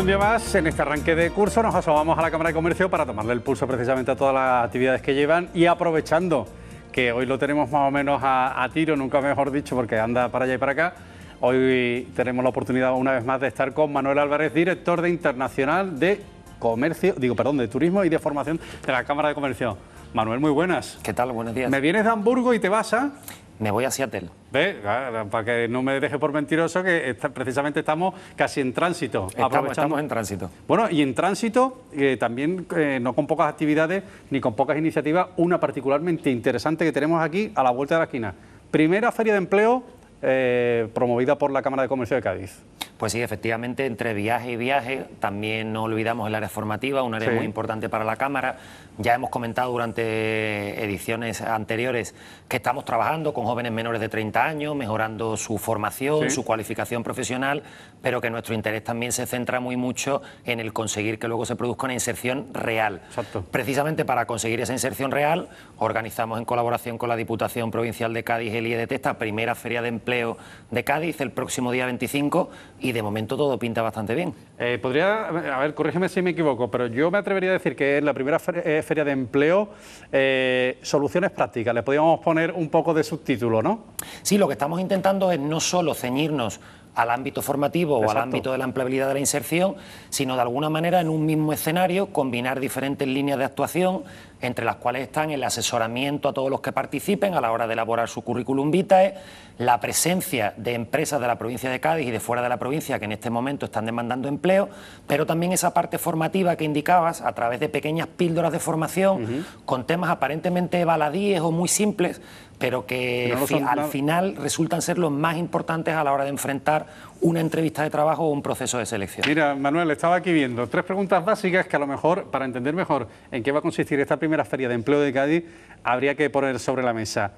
un día más, en este arranque de curso, nos asomamos a la Cámara de Comercio para tomarle el pulso precisamente a todas las actividades que llevan y aprovechando que hoy lo tenemos más o menos a, tiro, nunca mejor dicho, porque anda para allá y para acá. Hoy tenemos la oportunidad una vez más de estar con Manuel Álvarez, director de Internacional de Comercio, digo, perdón, de Turismo y de Formación de la Cámara de Comercio. Manuel, muy buenas. ¿Qué tal? Buenos días. ¿Me vienes de Hamburgo y te vas a...? Me voy a Seattle. ¿Ves? Ah, ah, para que no me deje por mentiroso, que precisamente estamos casi en tránsito. Estamos, en tránsito. Bueno, y en tránsito eh, también, eh, no con pocas actividades ni con pocas iniciativas, una particularmente interesante que tenemos aquí a la vuelta de la esquina. Primera feria de empleo eh, promovida por la Cámara de Comercio de Cádiz. Pues sí, efectivamente, entre viaje y viaje, también no olvidamos el área formativa, un área muy importante para la Cámara. Ya hemos comentado durante ediciones anteriores que estamos trabajando con jóvenes menores de 30 años, mejorando su formación, su cualificación profesional, pero que nuestro interés también se centra muy mucho en el conseguir que luego se produzca una inserción real. Exacto. Precisamente para conseguir esa inserción real, organizamos en colaboración con la Diputación Provincial de Cádiz el IEDT esta primera feria de empleo de Cádiz el próximo día 25 y de momento todo pinta bastante bien. Eh, podría, a ver, corrígeme si me equivoco, pero yo me atrevería a decir que en la primera eh, feria de empleo, eh, soluciones prácticas, le podríamos poner un poco de subtítulo, ¿no? Sí, lo que estamos intentando es no solo ceñirnos al ámbito formativo o al ámbito de la empleabilidad de la inserción, sino de alguna manera en un mismo escenario combinar diferentes líneas de actuación, entre las cuales están el asesoramiento a todos los que participen a la hora de elaborar su currículum vitae, la presencia de empresas de la provincia de Cádiz y de fuera de la provincia que en este momento están demandando empleo, pero también esa parte formativa que indicabas a través de pequeñas píldoras de formación con temas aparentemente baladíes o muy simples, pero que al final resultan ser los más importantes a la hora de enfrentar una entrevista de trabajo o un proceso de selección. Mira, Manuel, estaba aquí viendo tres preguntas básicas que a lo mejor, para entender mejor en qué va a consistir esta primera feria de empleo de Cádiz, habría que poner sobre la mesa.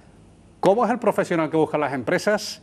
¿Cómo es el profesional que buscan las empresas?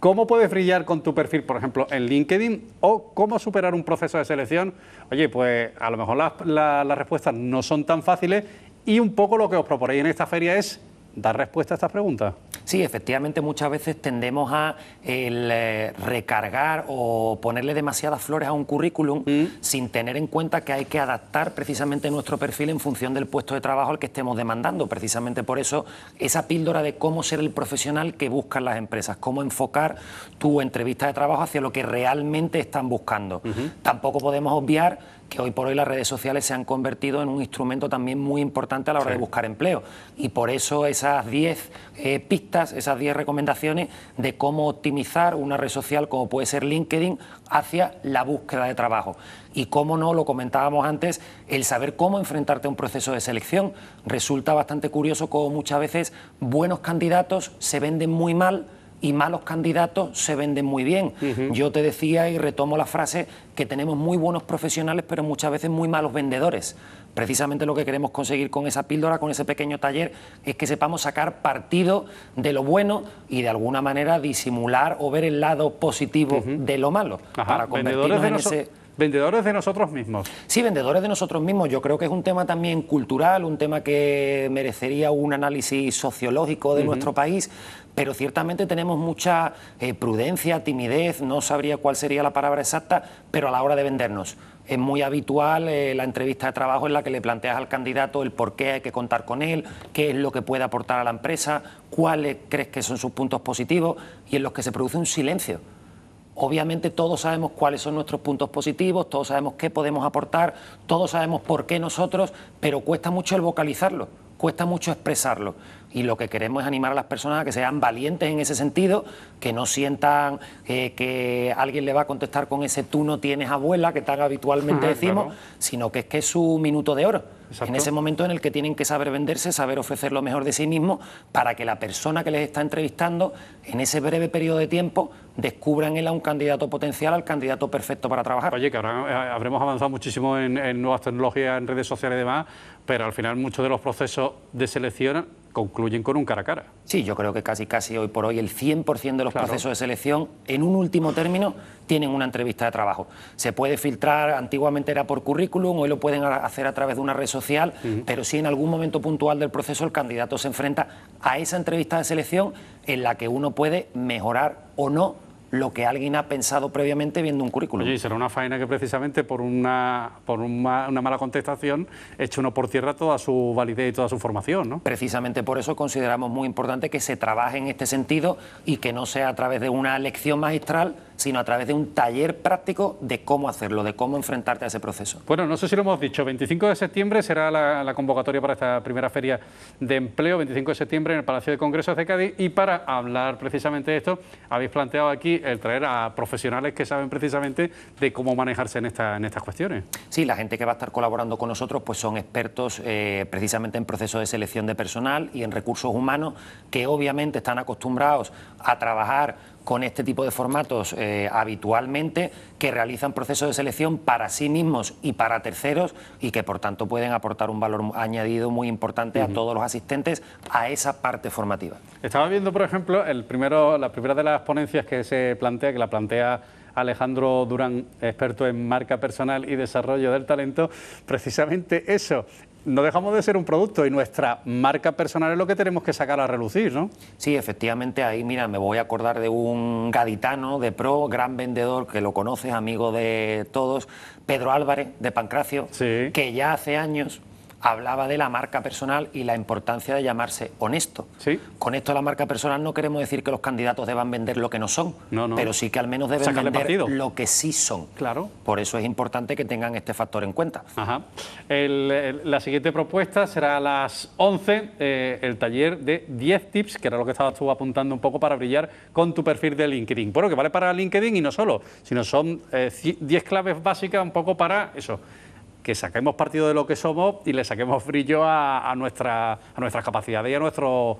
¿Cómo puedes brillar con tu perfil, por ejemplo, en LinkedIn? ¿O cómo superar un proceso de selección? Oye, pues a lo mejor las, respuestas no son tan fáciles y un poco lo que os proponéis en esta feria es dar respuesta a estas preguntas. Sí, efectivamente muchas veces tendemos a eh, recargar o ponerle demasiadas flores a un currículum mm. sin tener en cuenta que hay que adaptar precisamente nuestro perfil en función del puesto de trabajo al que estemos demandando. Precisamente por eso esa píldora de cómo ser el profesional que buscan las empresas, cómo enfocar tu entrevista de trabajo hacia lo que realmente están buscando. Tampoco podemos obviar que hoy por hoy las redes sociales se han convertido en un instrumento también muy importante a la hora de buscar empleo. Y por eso esas 10 eh, pistas, esas 10 recomendaciones de cómo optimizar una red social como puede ser LinkedIn hacia la búsqueda de trabajo. Y cómo no, lo comentábamos antes, el saber cómo enfrentarte a un proceso de selección. Resulta bastante curioso cómo muchas veces buenos candidatos se venden muy mal y malos candidatos se venden muy bien. Yo te decía y retomo la frase que tenemos muy buenos profesionales, pero muchas veces muy malos vendedores. Precisamente lo que queremos conseguir con esa píldora, con ese pequeño taller, es que sepamos sacar partido de lo bueno y de alguna manera disimular o ver el lado positivo de lo malo para convertirnos en ese Vendedores de nosotros mismos. Sí, vendedores de nosotros mismos. Yo creo que es un tema también cultural, un tema que merecería un análisis sociológico de nuestro país, pero ciertamente tenemos mucha eh, prudencia, timidez, no sabría cuál sería la palabra exacta, pero a la hora de vendernos. Es muy habitual eh, la entrevista de trabajo en la que le planteas al candidato el por qué hay que contar con él, qué es lo que puede aportar a la empresa, cuáles crees que son sus puntos positivos y en los que se produce un silencio Obviamente todos sabemos cuáles son nuestros puntos positivos, todos sabemos qué podemos aportar, todos sabemos por qué nosotros, pero cuesta mucho el vocalizarlo, cuesta mucho expresarlo y lo que queremos es animar a las personas a que sean valientes en ese sentido, que no sientan eh, que, alguien le va a contestar con ese tú no tienes abuela que tan habitualmente decimos, sino que es que es su minuto de oro. En ese momento en el que tienen que saber venderse, saber ofrecer lo mejor de sí mismos para que la persona que les está entrevistando, en ese breve periodo de tiempo, descubran en él a un candidato potencial, al candidato perfecto para trabajar. Oye, que ahora eh, habremos avanzado muchísimo en, en nuevas tecnologías, en redes sociales y demás, pero al final muchos de los procesos de selección concluyen con un cara a cara. Sí, yo creo que casi casi hoy por hoy el 100% de los procesos de selección, en un último término, tienen una entrevista de trabajo. Se puede filtrar, antiguamente era por currículum, hoy lo pueden hacer a través de una red social, pero sí en algún momento puntual del proceso el candidato se enfrenta a esa entrevista de selección en la que uno puede mejorar o no lo que alguien ha pensado previamente viendo un currículum. Oye, y será una faena que precisamente por una, por mala contestación eche uno por tierra toda su validez y toda su formación, ¿no? Precisamente por eso consideramos muy importante que se trabaje en este sentido y que no sea a través de una lección magistral sino a través de un taller práctico de cómo hacerlo, de cómo enfrentarte a ese proceso. Bueno, no sé si lo hemos dicho, 25 de septiembre será la, convocatoria para esta primera feria de empleo, 25 de septiembre en el Palacio de Congresos de Cádiz, y para hablar precisamente de esto, habéis planteado aquí el traer a profesionales que saben precisamente de cómo manejarse en, estas cuestiones. Sí, la gente que va a estar colaborando con nosotros pues son expertos eh, precisamente en procesos de selección de personal y en recursos humanos que obviamente están acostumbrados a trabajar con este tipo de formatos eh, habitualmente, que realizan procesos de selección para sí mismos y para terceros y que por tanto pueden aportar un valor añadido muy importante a todos los asistentes a esa parte formativa. Estaba viendo, por ejemplo, el primero, la primera de las ponencias que se plantea, que la plantea Alejandro Durán, experto en marca personal y desarrollo del talento, precisamente eso, no dejamos de ser un producto y nuestra marca personal es lo que tenemos que sacar a relucir, ¿no? Sí, efectivamente, ahí mira, me voy a acordar de un gaditano de pro, gran vendedor que lo conoces, amigo de todos, Pedro Álvarez de Pancracio, que ya hace años hablaba de la marca personal y la importancia de llamarse honesto. Con esto la marca personal no queremos decir que los candidatos deban vender lo que no son, pero sí que al menos deben Sacarle vender lo que sí son. Claro. Por eso es importante que tengan este factor en cuenta. Ajá. la siguiente propuesta será a las 11, eh, el taller de 10 tips, que era lo que estabas tú apuntando un poco para brillar con tu perfil de LinkedIn. Bueno, que vale para LinkedIn y no solo, sino son 10 eh, claves básicas un poco para eso que saquemos partido de lo que somos y le saquemos brillo a, nuestra, a nuestras capacidades y a nuestro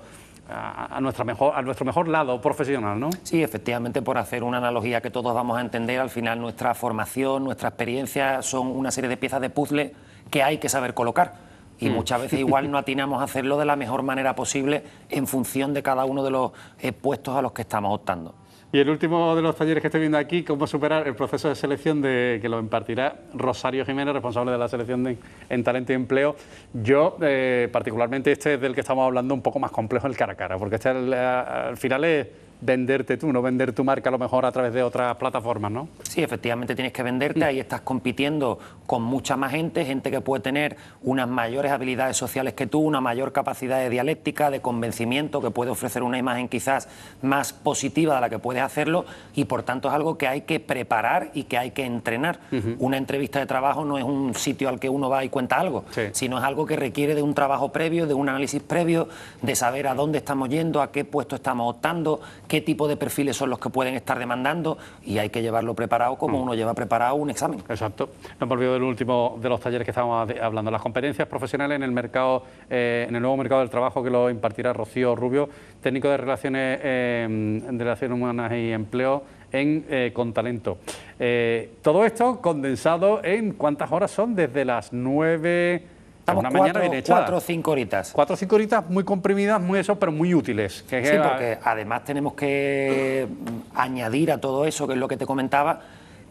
a, nuestra mejor, a nuestro mejor lado profesional, ¿no? Sí, efectivamente, por hacer una analogía que todos vamos a entender, al final nuestra formación, nuestra experiencia son una serie de piezas de puzzle que hay que saber colocar. Y mm. muchas veces igual no atinamos a hacerlo de la mejor manera posible en función de cada uno de los eh, puestos a los que estamos optando. Y el último de los talleres que estoy viendo aquí, cómo superar el proceso de selección de, que lo impartirá Rosario Jiménez, responsable de la selección en talento y empleo. Yo, eh, particularmente, este es del que estamos hablando un poco más complejo, el cara a cara, porque este al final es venderte tú, no vender tu marca a lo mejor a través de otras plataformas, ¿no? Sí, efectivamente tienes que venderte, ahí estás compitiendo con mucha más gente, gente que puede tener unas mayores habilidades sociales que tú, una mayor capacidad de dialéctica, de convencimiento, que puede ofrecer una imagen quizás más positiva de la que puedes hacerlo y por tanto es algo que hay que preparar y que hay que entrenar. Una entrevista de trabajo no es un sitio al que uno va y cuenta algo, sino es algo que requiere de un trabajo previo, de un análisis previo, de saber a dónde estamos yendo, a qué puesto estamos optando, qué tipo de perfiles son los que pueden estar demandando y hay que llevarlo preparado como mm. uno lleva preparado un examen. Exacto. No me olvido del último de los talleres que estábamos hablando, las competencias profesionales en el mercado, eh, en el nuevo mercado del trabajo que lo impartirá Rocío Rubio, técnico de relaciones, eh, relaciones humanas y empleo en eh, Con Talento. todo esto condensado en cuántas horas son desde las 9 Estamos cuatro, o cinco horitas. Cuatro o cinco horitas muy comprimidas, muy eso, pero muy útiles. sí, porque además tenemos que añadir a todo eso, que es lo que te comentaba,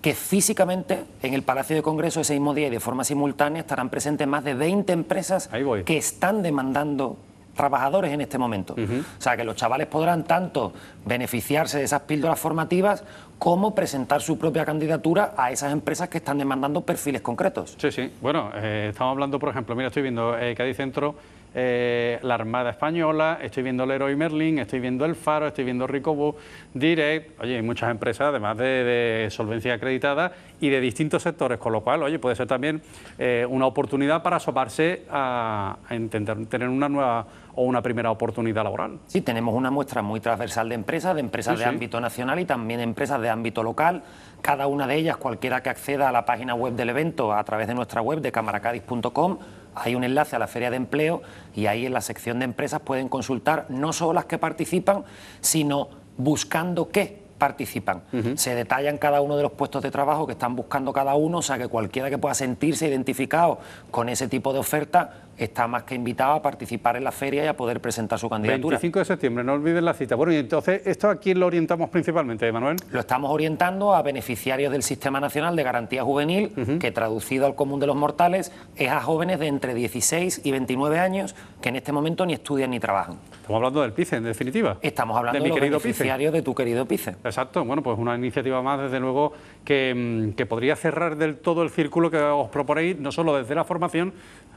que físicamente en el Palacio de Congreso ese mismo día y de forma simultánea estarán presentes más de 20 empresas que están demandando trabajadores en este momento. O sea, que los chavales podrán tanto beneficiarse de esas píldoras formativas como presentar su propia candidatura a esas empresas que están demandando perfiles concretos. Sí, sí. Bueno, eh, estamos hablando, por ejemplo, mira, estoy viendo eh, hay Centro eh, la Armada Española, estoy viendo Leroy Merlin, estoy viendo El Faro, estoy viendo Ricobu, Direct, oye, hay muchas empresas además de, solvencia acreditada y de distintos sectores, con lo cual, oye, puede ser también eh, una oportunidad para soparse a, intentar tener una nueva o una primera oportunidad laboral. Sí, tenemos una muestra muy transversal de empresas, de empresas de ámbito nacional y también empresas de ámbito local. Cada una de ellas, cualquiera que acceda a la página web del evento a través de nuestra web de camaracadis.com, hay un enlace a la Feria de Empleo y ahí en la sección de empresas pueden consultar no solo las que participan, sino buscando qué participan. Se detallan cada uno de los puestos de trabajo que están buscando cada uno, o sea que cualquiera que pueda sentirse identificado con ese tipo de oferta está más que invitado a participar en la feria y a poder presentar su candidatura. 25 de septiembre, no olviden la cita. Bueno, y entonces, ¿esto a quién lo orientamos principalmente, Manuel? Lo estamos orientando a beneficiarios del Sistema Nacional de Garantía Juvenil, que traducido al común de los mortales, es a jóvenes de entre 16 y 29 años que en este momento ni estudian ni trabajan. Estamos hablando del PICE, en definitiva. Estamos hablando de, mi los querido beneficiarios de tu querido PICE. Exacto, bueno, pues una iniciativa más, desde luego, mm, que podría cerrar del todo el círculo que os proponéis, no solo desde la formación,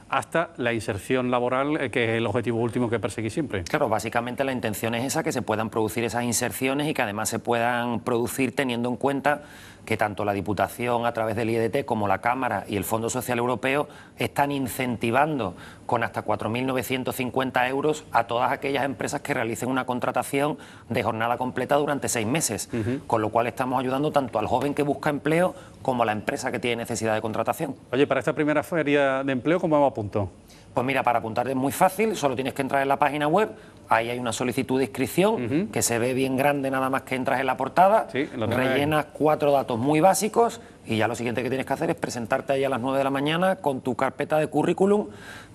hasta la inserción laboral, eh, que es el objetivo último que perseguís siempre. Claro, básicamente la intención es esa, que se puedan producir esas inserciones y que además se puedan producir teniendo en cuenta que tanto la Diputación a través del IEDT como la Cámara y el Fondo Social Europeo están incentivando con hasta 4.950 euros a todas aquellas empresas que realicen una contratación de jornada completa durante seis meses, con lo cual estamos ayudando tanto al joven que busca empleo como a la empresa que tiene necesidad de contratación. Oye, para esta primera feria de empleo, ¿cómo vamos a punto? Pues mira, para apuntarte es muy fácil, solo tienes que entrar en la página web, ahí hay una solicitud de inscripción que se ve bien grande nada más que entras en la portada, sí, rellenas cuatro datos muy básicos y ya lo siguiente que tienes que hacer es presentarte ahí a las 9 de la mañana con tu carpeta de currículum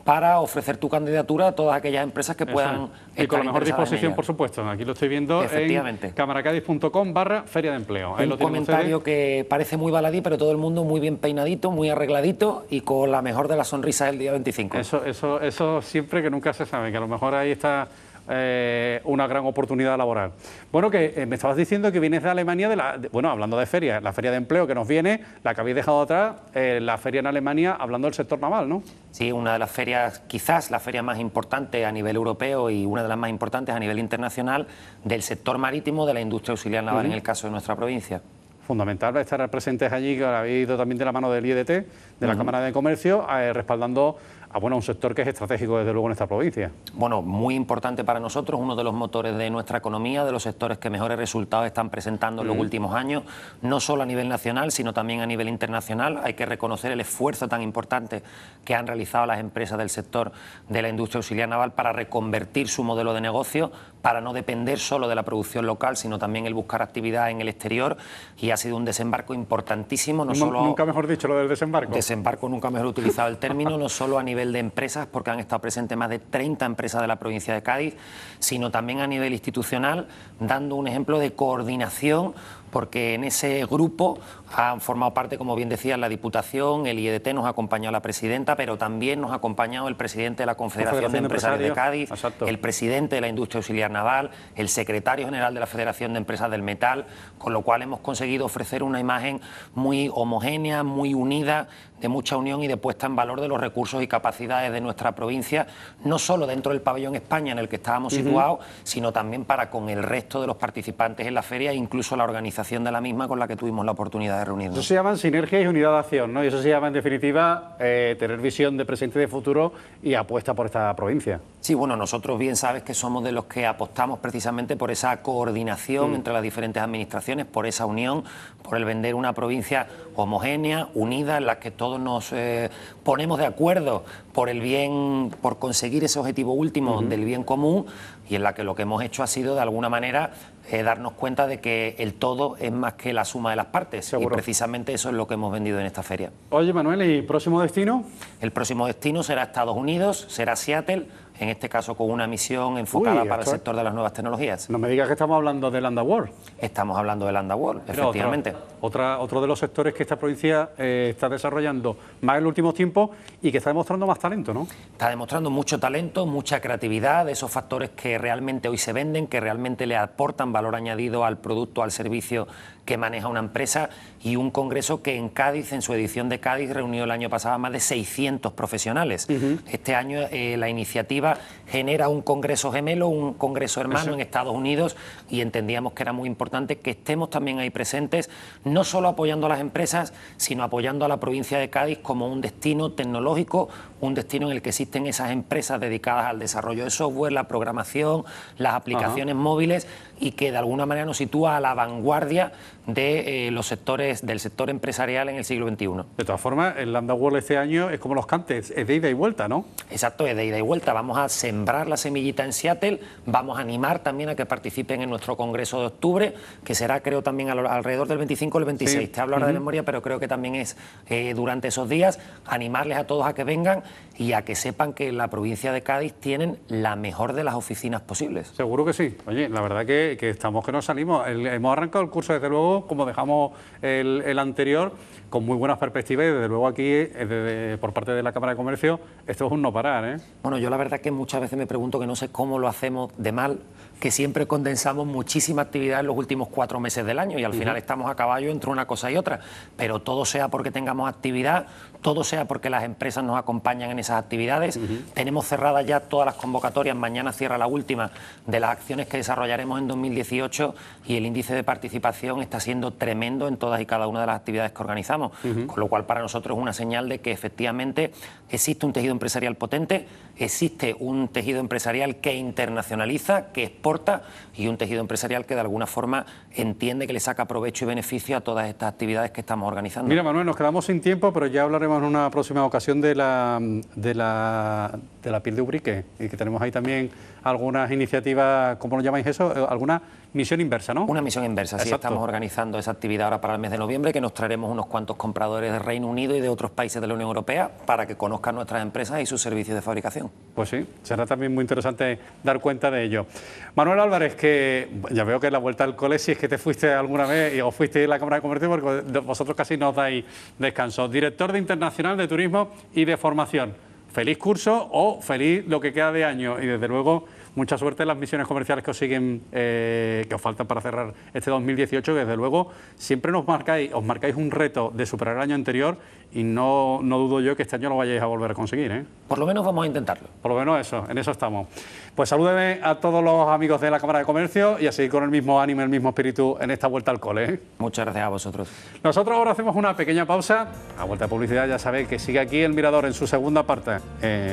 para ofrecer tu candidatura a todas aquellas empresas que puedan... y con la mejor disposición, por supuesto. Aquí lo estoy viendo Efectivamente. en camaracadis.com barra feria de empleo. Ahí un comentario que parece muy baladí, pero todo el mundo muy bien peinadito, muy arregladito y con la mejor de las sonrisas el día 25. Eso, eso, eso siempre que nunca se sabe, que a lo mejor ahí está... Eh, una gran oportunidad laboral. Bueno, que eh, me estabas diciendo que vienes de Alemania, de la, bueno, hablando de ferias, la feria de empleo que nos viene, la que habéis dejado atrás, eh, la feria en Alemania, hablando del sector naval, ¿no? Sí, una de las ferias, quizás la feria más importante a nivel europeo y una de las más importantes a nivel internacional del sector marítimo de la industria auxiliar naval en el caso de nuestra provincia fundamental estar presentes allí, que habéis ido también de la mano del IEDT, de la Cámara de Comercio, respaldando Ah, bueno, un sector que es estratégico desde luego en esta provincia. Bueno, muy importante para nosotros, uno de los motores de nuestra economía, de los sectores que mejores resultados están presentando en los mm. últimos años, no solo a nivel nacional, sino también a nivel internacional. Hay que reconocer el esfuerzo tan importante que han realizado las empresas del sector de la industria auxiliar naval para reconvertir su modelo de negocio, para no depender solo de la producción local, sino también el buscar actividad en el exterior. Y ha sido un desembarco importantísimo, no, solo... Nunca mejor dicho lo del desembarco. Desembarco, nunca mejor utilizado el término, no solo a nivel de empresas, porque han estado presentes más de 30 empresas de la provincia de Cádiz, sino también a nivel institucional, dando un ejemplo de coordinación porque en ese grupo han formado parte, como bien decía, la Diputación, el IEDT nos ha acompañado la presidenta, pero también nos ha acompañado el presidente de la Confederación, de Empresarios de Cádiz, el presidente de la Industria Auxiliar Naval, el secretario general de la Federación de Empresas del Metal, con lo cual hemos conseguido ofrecer una imagen muy homogénea, muy unida de mucha unión y de puesta en valor de los recursos y capacidades de nuestra provincia, no solo dentro del pabellón España en el que estábamos situados, sino también para con el resto de los participantes en la feria e incluso la organización de la misma con la que tuvimos la oportunidad de reunirnos. Eso se llaman sinergias y unidad de acción, ¿no? Y eso se llama en definitiva eh, tener visión de presente y de futuro y apuesta por esta provincia. Sí, bueno, nosotros bien sabes que somos de los que apostamos precisamente por esa coordinación mm. entre las diferentes administraciones, por esa unión, por el vender una provincia homogénea, unida, en la que todos nos eh, ponemos de acuerdo por el bien, por conseguir ese objetivo último del bien común y en la que lo que hemos hecho ha sido de alguna manera eh, darnos cuenta de que el todo es más que la suma de las partes y precisamente eso es lo que hemos vendido en esta feria. Oye Manuel, ¿y próximo destino? El próximo destino será Estados Unidos, será Seattle en este caso con una misión enfocada para el sector de las nuevas tecnologías. No me digas que estamos hablando del Underworld. Estamos hablando del Underworld, efectivamente. Otra, otro de los sectores que esta provincia eh, está desarrollando más en los últimos tiempos y que está demostrando más talento, ¿no? Está demostrando mucho talento, mucha creatividad, esos factores que realmente hoy se venden, que realmente le aportan valor añadido al producto, al servicio que maneja una empresa y un congreso que en Cádiz, en su edición de Cádiz, reunió el año pasado a más de 600 profesionales. Este año eh, la iniciativa genera un congreso gemelo, un congreso hermano en Estados Unidos y entendíamos que era muy importante que estemos también ahí presentes, no solo apoyando a las empresas, sino apoyando a la provincia de Cádiz como un destino tecnológico, un destino en el que existen esas empresas dedicadas al desarrollo de software, la programación, las aplicaciones móviles y que de alguna manera nos sitúa a la vanguardia de eh, los sectores del sector empresarial en el siglo XXI. De todas formas, el Lambda World este año es como los cantes, es de ida y vuelta, ¿no? Exacto, es de ida y vuelta. Vamos a sembrar la semillita en Seattle, vamos a animar también a que participen en nuestro congreso de octubre, que será creo también alrededor del 25 o el 26. Te hablo ahora de memoria, pero creo que también es eh, durante esos días animarles a todos a que vengan y a que sepan que la provincia de Cádiz tienen la mejor de las oficinas posibles. Seguro que sí. Oye, la verdad que, estamos que nos salimos. hemos arrancado el curso desde luego como dejamos el anterior, con muy buenas perspectivas y desde luego aquí, eh, por parte de la Cámara de Comercio, esto es un no parar. ¿eh? Bueno, yo la verdad es que muchas veces me pregunto que no sé cómo lo hacemos de mal, que siempre condensamos muchísima actividad en los últimos cuatro meses del año y al final estamos a caballo entre una cosa y otra, pero todo sea porque tengamos actividad, todo sea porque las empresas nos acompañan en esas actividades, tenemos cerradas ya todas las convocatorias, mañana cierra la última de las acciones que desarrollaremos en 2018 y el índice de participación está siendo tremendo en todas y cada una de las actividades que organizamos. Con lo cual para nosotros es una señal de que efectivamente existe un tejido empresarial potente, existe un tejido empresarial que internacionaliza, que exporta y un tejido empresarial que de alguna forma entiende que le saca provecho y beneficio a todas estas actividades que estamos organizando. Mira, Manuel, nos quedamos sin tiempo, pero ya hablaremos en una próxima ocasión de la, de la, de la piel de Ubrique y que tenemos ahí también algunas iniciativas, ¿cómo lo llamáis eso? Eh, alguna misión inversa, ¿no? Una misión inversa, sí. Estamos organizando esa actividad ahora para el mes de noviembre, que nos traeremos unos cuantos compradores del Reino Unido y de otros países de la Unión Europea para que conozcan nuestras empresas y sus servicios de fabricación. Pues sí, será también muy interesante dar cuenta de ello. Manuel Álvarez, que ya veo que es la vuelta al cole, si es que te fuiste alguna vez y os fuiste a la Cámara de Comercio, porque vosotros casi no os dais descanso. Director de Internacional de Turismo y de Formación feliz curso o feliz lo que queda de año. Y desde luego Mucha suerte en las misiones comerciales que os siguen, eh, que os faltan para cerrar este 2018, que desde luego siempre nos marcáis, os marcáis un reto de superar el año anterior y no, no dudo yo que este año lo vayáis a volver a conseguir. ¿eh? Por lo menos vamos a intentarlo. Por lo menos eso, en eso estamos. Pues salúdeme a todos los amigos de la Cámara de Comercio y a seguir con el mismo ánimo, el mismo espíritu en esta vuelta al cole. ¿eh? Muchas gracias a vosotros. Nosotros ahora hacemos una pequeña pausa. A vuelta de publicidad ya sabéis que sigue aquí el Mirador en su segunda parte,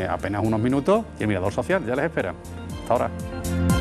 apenas unos minutos, y el Mirador Social ya les espera. restaurar.